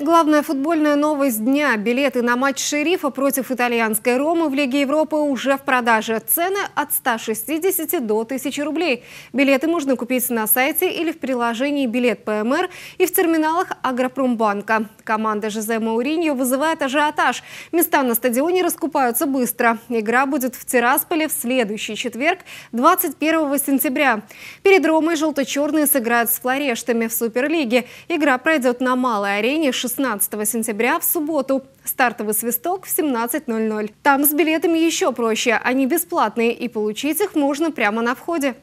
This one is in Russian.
Главная футбольная новость дня. Билеты на матч «Шерифа» против итальянской «Ромы» в Лиге Европы уже в продаже. Цены от 160 до 1000 рублей. Билеты можно купить на сайте или в приложении «Билет ПМР» и в терминалах «Агропромбанка». Команда Жозе Мауриньо вызывает ажиотаж. Места на стадионе раскупаются быстро. Игра будет в Тирасполе в следующий четверг, 21 сентября. Перед «Ромой» желто-черные сыграют с «Флорештами» в Суперлиге. Игра пройдет на малой арене 6 16 сентября в субботу. Стартовый свисток в 17.00. Там с билетами еще проще. Они бесплатные и получить их можно прямо на входе.